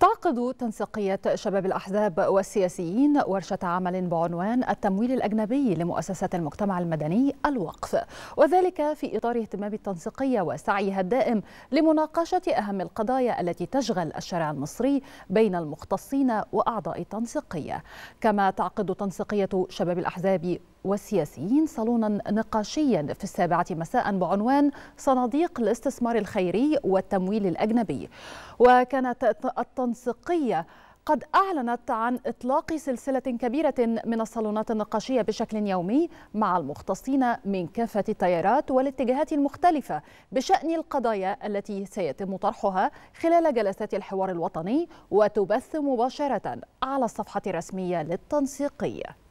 تعقد تنسيقية شباب الأحزاب والسياسيين ورشة عمل بعنوان التمويل الأجنبي لمؤسسات المجتمع المدني الوقف وذلك في إطار اهتمام التنسيقية وسعيها الدائم لمناقشة أهم القضايا التي تشغل الشارع المصري بين المختصين وأعضاء التنسيقية كما تعقد تنسيقية شباب الأحزاب والسياسيين صالونا نقاشيا في السابعة مساء بعنوان صناديق الاستثمار الخيري والتمويل الأجنبي وكانت التنسيقية التنسيقية قد أعلنت عن إطلاق سلسلة كبيرة من الصالونات النقاشية بشكل يومي مع المختصين من كافة التيارات والاتجاهات المختلفة بشأن القضايا التي سيتم طرحها خلال جلسات الحوار الوطني وتبث مباشرة على الصفحة الرسمية للتنسيقية